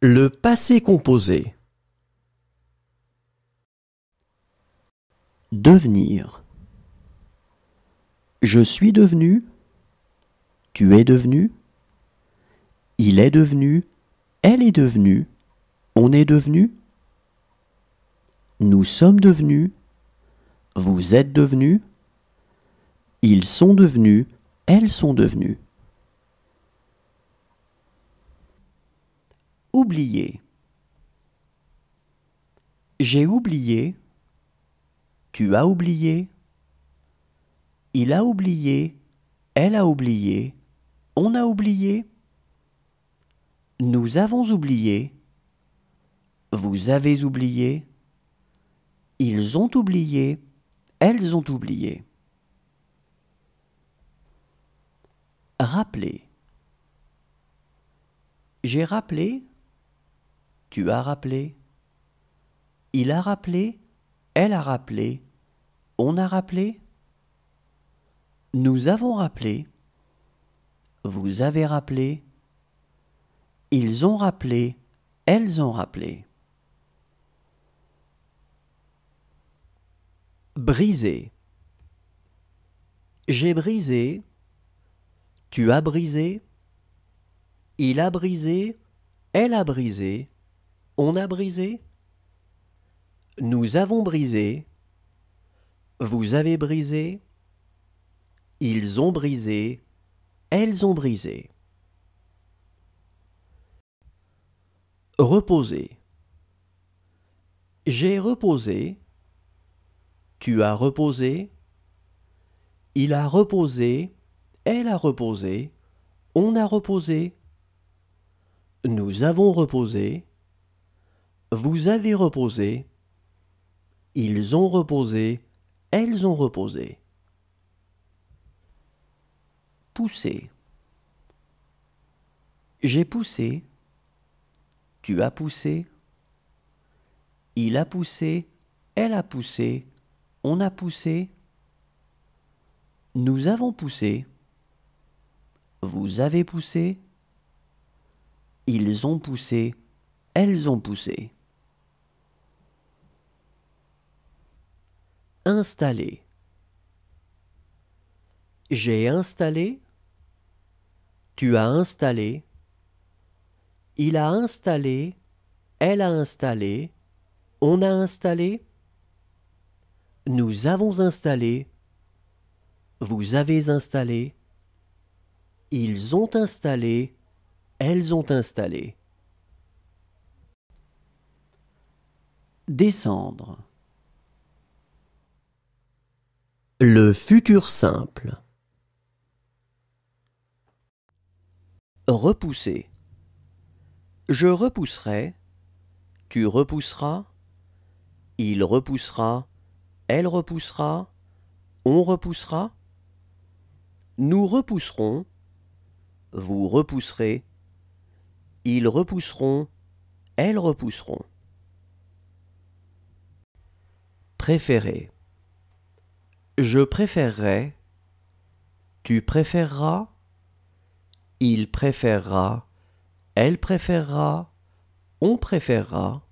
Le passé composé. Devenir. Je suis devenu. Tu es devenu. Il est devenu. Elle est devenue. On est devenu. Nous sommes devenus. Vous êtes devenus. Ils sont devenus. Elles sont devenues. Oublier. J'ai oublié. Tu as oublié. Il a oublié. Elle a oublié. On a oublié. Nous avons oublié. Vous avez oublié. Ils ont oublié. Elles ont oublié. Rappeler. J'ai rappelé tu as rappelé. Il a rappelé. Elle a rappelé. On a rappelé. Nous avons rappelé. Vous avez rappelé. Ils ont rappelé. Elles ont rappelé. Briser. J'ai brisé. Tu as brisé. Il a brisé. Elle a brisé. On a brisé. Nous avons brisé. Vous avez brisé. Ils ont brisé. Elles ont brisé. Reposer. J'ai reposé. Tu as reposé. Il a reposé. Elle a reposé. On a reposé. Nous avons reposé. Vous avez reposé. Ils ont reposé. Elles ont reposé. Pousser. J'ai poussé. Tu as poussé. Il a poussé. Elle a poussé. On a poussé. Nous avons poussé. Vous avez poussé. Ils ont poussé. Elles ont poussé. Installer. J'ai installé. Tu as installé. Il a installé. Elle a installé. On a installé. Nous avons installé. Vous avez installé. Ils ont installé. Elles ont installé. Descendre. Le futur simple. Repousser. Je repousserai, tu repousseras, il repoussera, elle repoussera, on repoussera. Nous repousserons, vous repousserez, ils repousseront, elles repousseront. Préférer. Je préférerais. Tu préféreras. Il préférera. Elle préférera. On préférera.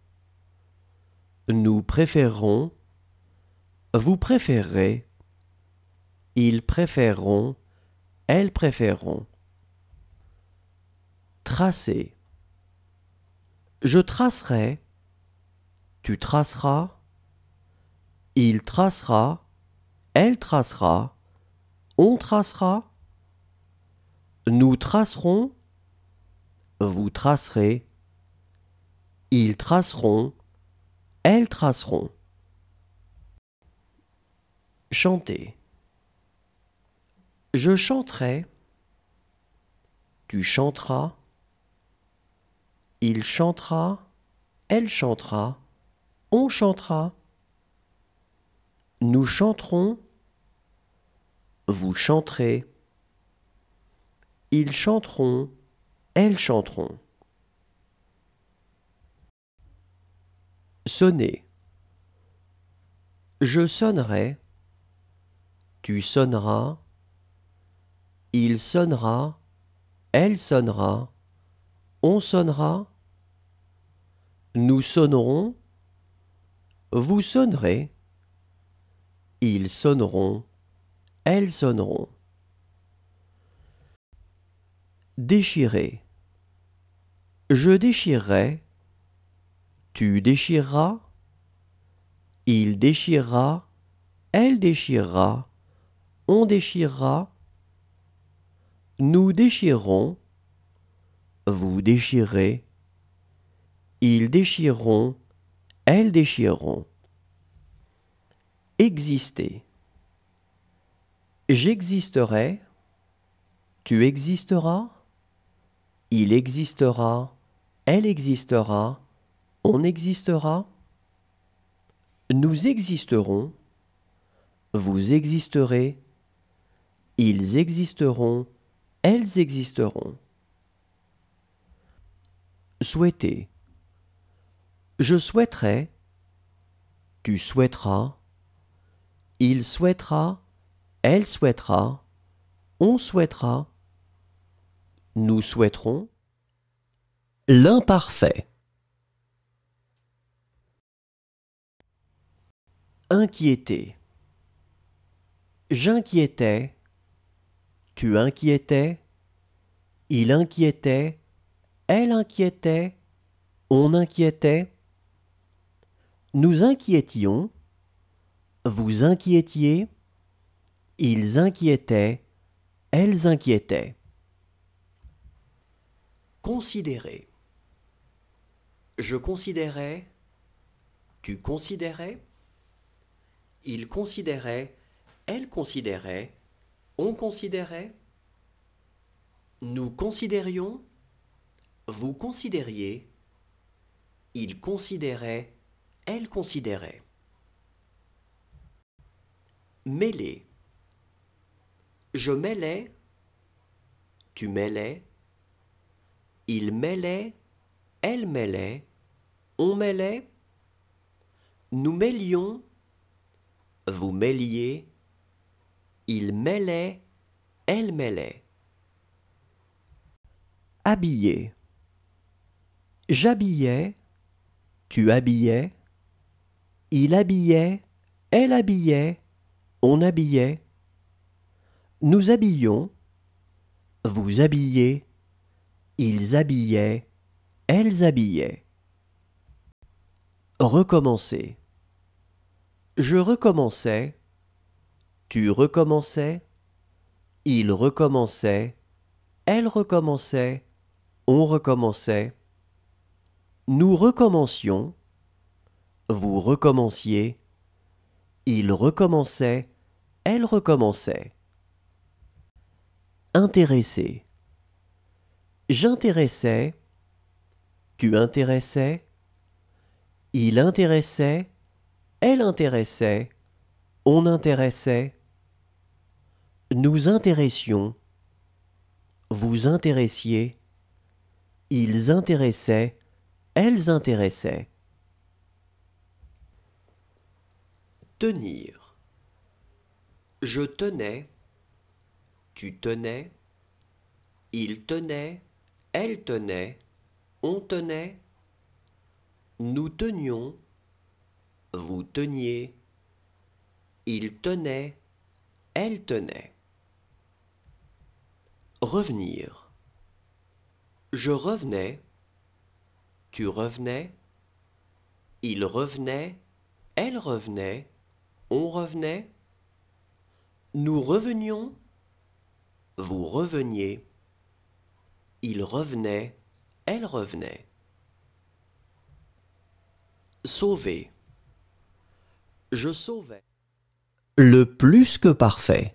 Nous préférons. Vous préférez. Ils préféreront. Elles préféreront. Tracer. Je tracerai. Tu traceras. Il tracera. Elle tracera, on tracera, nous tracerons, vous tracerez, ils traceront, elles traceront. Chanter. Je chanterai, tu chanteras, il chantera, elle chantera, on chantera. Nous chanterons, vous chanterez. Ils chanteront, elles chanteront. Sonner. Je sonnerai, tu sonneras, il sonnera, elle sonnera, on sonnera, nous sonnerons, vous sonnerez, ils sonneront, elles sonneront. Déchirer. Je déchirerai, tu déchiras. il déchira. elle déchira. on déchirera, nous déchirons, vous déchirez, ils déchireront, elles déchireront. Exister. J'existerai. Tu existeras. Il existera. Elle existera. On existera. Nous existerons. Vous existerez. Ils existeront. Elles existeront. Souhaiter. Je souhaiterais. Tu souhaiteras. Il souhaitera, elle souhaitera, on souhaitera, nous souhaiterons. L'imparfait. Inquiéter. J'inquiétais, tu inquiétais, il inquiétait, elle inquiétait, on inquiétait. Nous inquiétions. Vous inquiétiez, ils inquiétaient, elles inquiétaient. Considérer. Je considérais, tu considérais, il considérait, elle considérait, on considérait, nous considérions, vous considériez, il considérait, elle considérait. Mêler. Je mêlais, tu mêlais, il mêlait, elle mêlait, on mêlait, nous mêlions, vous mêliez, il mêlait, elle mêlait. Habiller. J'habillais, tu habillais, il habillait, elle habillait, on habillait. Nous habillons. Vous habillez. Ils habillaient. Elles habillaient. Recommencer. Je recommençais. Tu recommençais. Il recommençait. Elle recommençait. On recommençait. Nous recommencions. Vous recommenciez. ils recommençaient elle recommençait. Intéressé. J'intéressais. Tu intéressais. Il intéressait. Elle intéressait. On intéressait. Nous intéressions. Vous intéressiez. Ils intéressaient. Elles intéressaient. Tenir. Je tenais, tu tenais, il tenait, elle tenait, on tenait, nous tenions, vous teniez, il tenait, elle tenait. Revenir. Je revenais, tu revenais, il revenait, elle revenait, on revenait, nous revenions, vous reveniez, il revenait, elle revenait. Sauver, je sauvais. Le plus que parfait.